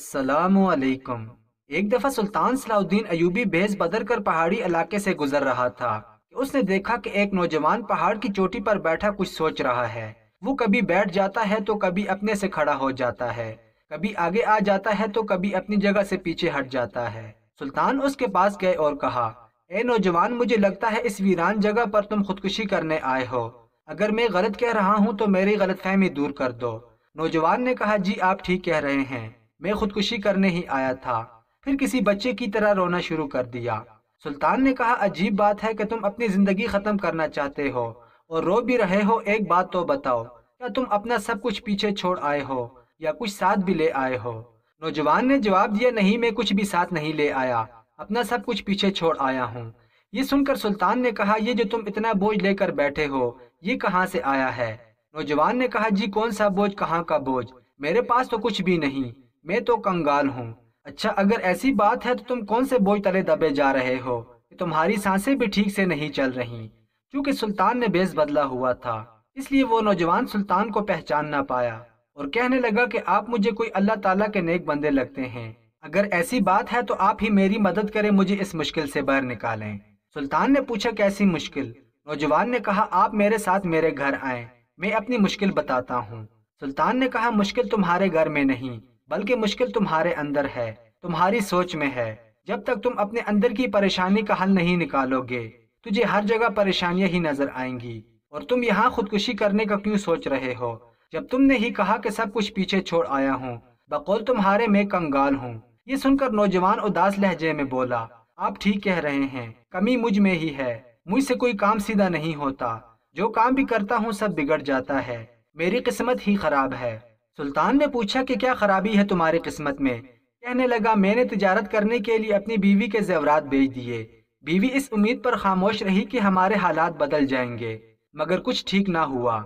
असलकुम एक दफ़ा सुल्तान सलाउद्दीन अयूबी भेज बदर कर पहाड़ी इलाके से गुजर रहा था उसने देखा कि एक नौजवान पहाड़ की चोटी पर बैठा कुछ सोच रहा है वो कभी बैठ जाता है तो कभी अपने से खड़ा हो जाता है कभी आगे आ जाता है तो कभी अपनी जगह से पीछे हट जाता है सुल्तान उसके पास गए और कहा ए नौजवान मुझे लगता है इस वीरान जगह पर तुम खुदकुशी करने आए हो अगर मैं गलत कह रहा हूँ तो मेरी गलतफहमी दूर कर दो नौजवान ने कहा जी आप ठीक कह रहे हैं मैं खुदकुशी करने ही आया था फिर किसी बच्चे की तरह रोना शुरू कर दिया सुल्तान ने कहा अजीब बात है कि तुम अपनी जिंदगी खत्म करना चाहते हो और रो भी रहे हो एक बात तो बताओ क्या तुम अपना सब कुछ पीछे छोड़ आए हो या कुछ साथ भी ले आए हो नौजवान ने जवाब दिया नहीं मैं कुछ भी साथ नहीं ले आया अपना सब कुछ पीछे छोड़ आया हूँ ये सुनकर सुल्तान ने कहा ये जो तुम इतना बोझ लेकर बैठे हो ये कहाँ से आया है नौजवान ने कहा जी कौन सा बोझ कहाँ का बोझ मेरे पास तो कुछ भी नहीं मैं तो कंगाल हूँ अच्छा अगर ऐसी बात है तो तुम कौन से बोझ तले दबे जा रहे हो कि तुम्हारी सांसें भी ठीक से नहीं चल रही क्योंकि सुल्तान ने बेस बदला हुआ था इसलिए वो नौजवान सुल्तान को पहचान ना पाया और कहने लगा कि आप मुझे कोई अल्लाह ताला के नेक बंदे लगते हैं अगर ऐसी बात है तो आप ही मेरी मदद करें मुझे इस मुश्किल से बाहर निकालें सुल्तान ने पूछा कैसी मुश्किल नौजवान ने कहा आप मेरे साथ मेरे घर आए मैं अपनी मुश्किल बताता हूँ सुल्तान ने कहा मुश्किल तुम्हारे घर में नहीं बल्कि मुश्किल तुम्हारे अंदर है तुम्हारी सोच में है जब तक तुम अपने अंदर की परेशानी का हल नहीं निकालोगे तुझे हर जगह परेशानियां ही नजर आएंगी और तुम यहाँ खुदकुशी करने का क्यों सोच रहे हो जब तुमने ही कहा कि सब कुछ पीछे छोड़ आया हूँ बकौल तुम्हारे में कंगाल हूँ ये सुनकर नौजवान उदास लहजे में बोला आप ठीक कह रहे हैं कमी मुझ में ही है मुझसे कोई काम सीधा नहीं होता जो काम भी करता हूँ सब बिगड़ जाता है मेरी किस्मत ही खराब है सुल्तान ने पूछा कि क्या खराबी है तुम्हारी किस्मत में कहने लगा मैंने तजारत करने के लिए अपनी बीवी के जेवरात बेच दिए बीवी इस उम्मीद पर खामोश रही कि हमारे हालात बदल जाएंगे मगर कुछ ठीक ना हुआ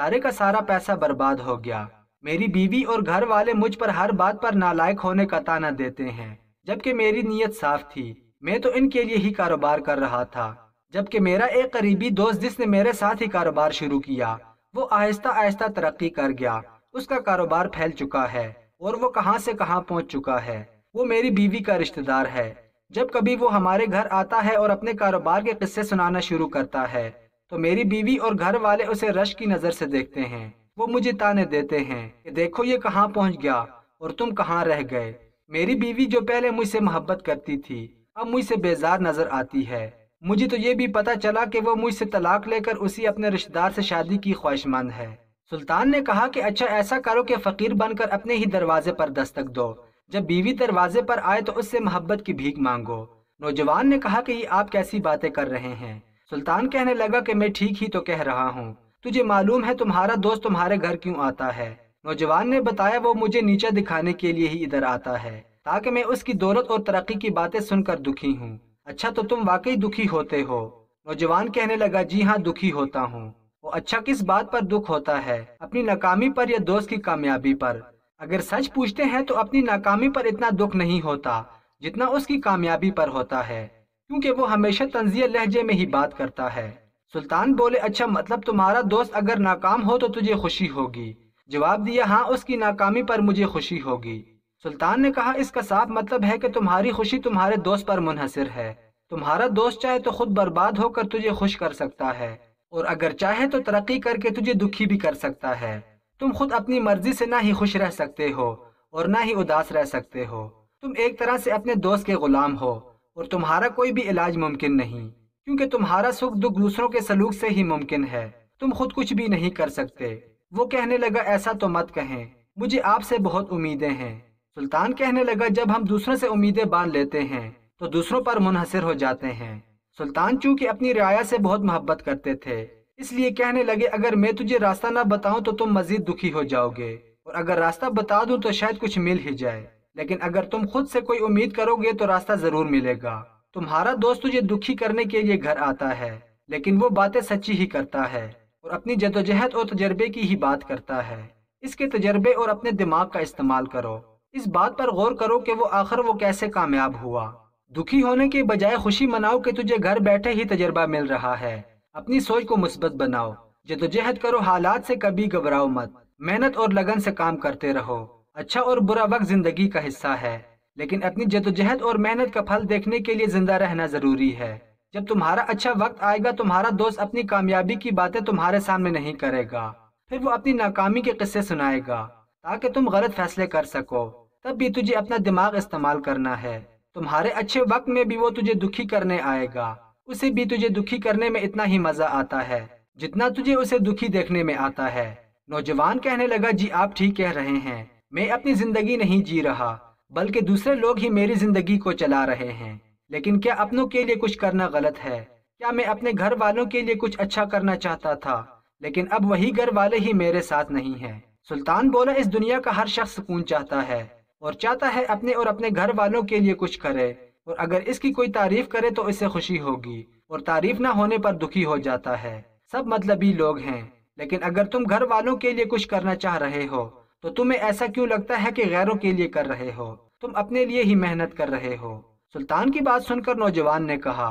सारे का सारा पैसा बर्बाद हो गया मेरी बीवी और घर वाले मुझ पर हर बात पर नालायक होने का ताना देते हैं जबकि मेरी नीयत साफ थी मैं तो इनके लिए ही कारोबार कर रहा था जबकि मेरा एक करीबी दोस्त जिसने मेरे साथ ही कारोबार शुरू किया वो आहिस्ता आहिस्ता तरक्की कर गया उसका कारोबार फैल चुका है और वो कहाँ से कहाँ पहुँच चुका है वो मेरी बीवी का रिश्तेदार है जब कभी वो हमारे घर आता है और अपने कारोबार के किस्से सुनाना शुरू करता है तो मेरी बीवी और घर वाले उसे रश की नज़र से देखते हैं वो मुझे ताने देते हैं कि देखो ये कहाँ पहुँच गया और तुम कहाँ रह गए मेरी बीवी जो पहले मुझसे मोहब्बत करती थी अब मुझसे बेजार नज़र आती है मुझे तो ये भी पता चला कि वो मुझसे तलाक लेकर उसी अपने रिश्तेदार से शादी की ख्वाहिशमंद है सुल्तान ने कहा कि अच्छा ऐसा करो कि फ़कीर बनकर अपने ही दरवाजे पर दस्तक दो जब बीवी दरवाजे पर आए तो उससे मोहब्बत की भीख मांगो नौजवान ने कहा कि आप कैसी बातें कर रहे हैं सुल्तान कहने लगा कि मैं ठीक ही तो कह रहा हूँ तुझे मालूम है तुम्हारा दोस्त तुम्हारे घर क्यों आता है नौजवान ने बताया वो मुझे नीचा दिखाने के लिए ही इधर आता है ताकि मैं उसकी दौलत और तरक्की की बातें सुनकर दुखी हूँ अच्छा तो तुम वाकई दुखी होते हो नौजवान कहने लगा जी हाँ दुखी होता हूँ वो अच्छा किस बात पर दुख होता है अपनी नाकामी पर या दोस्त की कामयाबी पर अगर सच पूछते हैं तो अपनी नाकामी पर इतना दुख नहीं होता जितना उसकी कामयाबी पर होता है क्योंकि वो हमेशा तंजीय लहजे में ही बात करता है सुल्तान बोले अच्छा मतलब तुम्हारा दोस्त अगर नाकाम हो तो तुझे खुशी होगी जवाब दिया हाँ उसकी नाकामी पर मुझे खुशी होगी सुल्तान ने कहा इसका साफ मतलब है कि तुम्हारी खुशी तुम्हारे दोस्त पर मुनहसर है तुम्हारा दोस्त चाहे तो खुद बर्बाद होकर तुझे खुश कर सकता है और अगर चाहे तो तरक्की करके तुझे दुखी भी कर सकता है तुम खुद अपनी मर्जी से ना ही खुश रह सकते हो और ना ही उदास रह सकते हो तुम एक तरह से अपने दोस्त के गुलाम हो और तुम्हारा कोई भी इलाज मुमकिन नहीं क्योंकि तुम्हारा सुख दुख दूसरों के सलूक से ही मुमकिन है तुम खुद कुछ भी नहीं कर सकते वो कहने लगा ऐसा तो मत कहें मुझे आपसे बहुत उम्मीदें हैं सुल्तान कहने लगा जब हम दूसरों से उम्मीदें बांध लेते हैं तो दूसरों पर मुनहसर हो जाते हैं सुल्तान चूंकि अपनी रियाया से बहुत मोहब्बत करते थे इसलिए कहने लगे अगर मैं तुझे रास्ता ना बताऊं तो तुम मजीद दुखी हो जाओगे और अगर रास्ता बता दूं तो शायद कुछ मिल ही जाए लेकिन अगर तुम खुद से कोई उम्मीद करोगे तो रास्ता जरूर मिलेगा तुम्हारा दोस्त तुझे दुखी करने के लिए घर आता है लेकिन वो बातें सच्ची ही करता है और अपनी जदोजहद और तजर्बे की ही बात करता है इसके तजर्बे और अपने दिमाग का इस्तेमाल करो इस बात पर गौर करो कि वो आखिर वो कैसे कामयाब हुआ दुखी होने के बजाय खुशी मनाओ कि तुझे घर बैठे ही तजर्बा मिल रहा है अपनी सोच को मुस्बत बनाओ जदोजहद करो हालात से कभी घबराओ मत मेहनत और लगन से काम करते रहो अच्छा और बुरा वक्त जिंदगी का हिस्सा है लेकिन अपनी जदोजहद और मेहनत का फल देखने के लिए जिंदा रहना जरूरी है जब तुम्हारा अच्छा वक्त आएगा तुम्हारा दोस्त अपनी कामयाबी की बातें तुम्हारे सामने नहीं करेगा फिर वो अपनी नाकामी के किस्से सुनाएगा ताकि तुम गलत फैसले कर सको तब भी तुझे अपना दिमाग इस्तेमाल करना है तुम्हारे अच्छे वक्त में भी वो तुझे दुखी करने आएगा उसे भी तुझे दुखी करने में इतना ही मजा आता है जितना तुझे उसे दुखी देखने में आता है नौजवान कहने लगा जी आप ठीक कह रहे हैं मैं अपनी जिंदगी नहीं जी रहा बल्कि दूसरे लोग ही मेरी जिंदगी को चला रहे हैं लेकिन क्या अपनों के लिए कुछ करना गलत है क्या मैं अपने घर वालों के लिए कुछ अच्छा करना चाहता था लेकिन अब वही घर वाले ही मेरे साथ नहीं है सुल्तान बोला इस दुनिया का हर शख्स सुकून चाहता है और चाहता है अपने और अपने घर वालों के लिए कुछ करे और अगर इसकी कोई तारीफ करे तो इसे खुशी होगी और तारीफ ना होने पर दुखी हो जाता है सब मतलबी लोग हैं लेकिन अगर तुम घर वालों के लिए कुछ करना चाह रहे हो तो तुम्हें ऐसा क्यों लगता है कि गैरों के लिए कर रहे हो तुम अपने लिए ही मेहनत कर रहे हो सुल्तान की बात सुनकर नौजवान ने कहा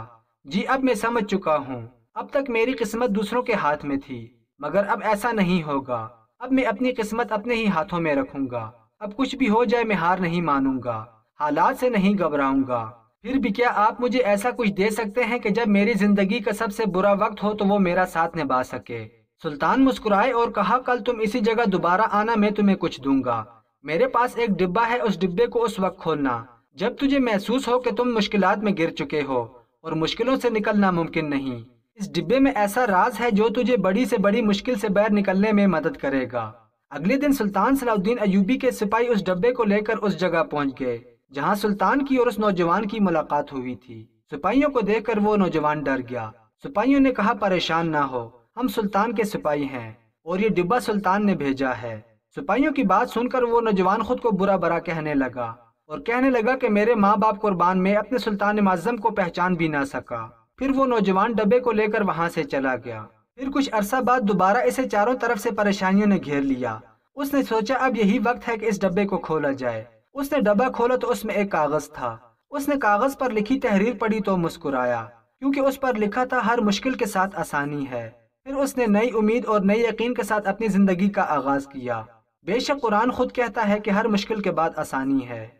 जी अब मैं समझ चुका हूँ अब तक मेरी किस्मत दूसरों के हाथ में थी मगर अब ऐसा नहीं होगा अब मैं अपनी किस्मत अपने ही हाथों में रखूंगा अब कुछ भी हो जाए मैं हार नहीं मानूंगा हालात से नहीं घबराऊंगा फिर भी क्या आप मुझे ऐसा कुछ दे सकते हैं कि जब मेरी जिंदगी का सबसे बुरा वक्त हो तो वो मेरा साथ निभा सके सुल्तान मुस्कुराए और कहा कल तुम इसी जगह दोबारा आना मैं तुम्हें कुछ दूंगा मेरे पास एक डिब्बा है उस डिब्बे को उस वक्त खोलना जब तुझे महसूस हो कि तुम मुश्किल में गिर चुके हो और मुश्किलों से निकलना मुमकिन नहीं इस डिब्बे में ऐसा राज है जो तुझे बड़ी से बड़ी मुश्किल से बाहर निकलने में मदद करेगा अगले दिन सुल्तान सलाउद्दीन अयूबी के सिपाही उस डब्बे को लेकर उस जगह पहुंच गए जहां सुल्तान की और उस नौजवान की मुलाकात हुई थी सिपाहियों को देखकर वो नौजवान डर गया सिपाहियों ने कहा परेशान ना हो हम सुल्तान के सिपाही हैं और ये डिब्बा सुल्तान ने भेजा है सिपाहियों की बात सुनकर वो नौजवान खुद को बुरा बुरा कहने लगा और कहने लगा कि मेरे माँ बाप कुर्बान में अपने सुल्तान माजम को पहचान भी ना सका फिर वो नौजवान डब्बे को लेकर वहां से चला गया फिर कुछ अरसा बाद दोबारा इसे चारों तरफ से परेशानियों ने घेर लिया उसने सोचा अब यही वक्त है कि इस डब्बे को खोला जाए उसने डब्बा खोला तो उसमें एक कागज था उसने कागज पर लिखी तहरीर पढ़ी तो मुस्कुराया क्योंकि उस पर लिखा था हर मुश्किल के साथ आसानी है फिर उसने नई उम्मीद और नई यकीन के साथ अपनी जिंदगी का आगाज किया बेशक कुरान खुद कहता है कि हर मुश्किल के बाद आसानी है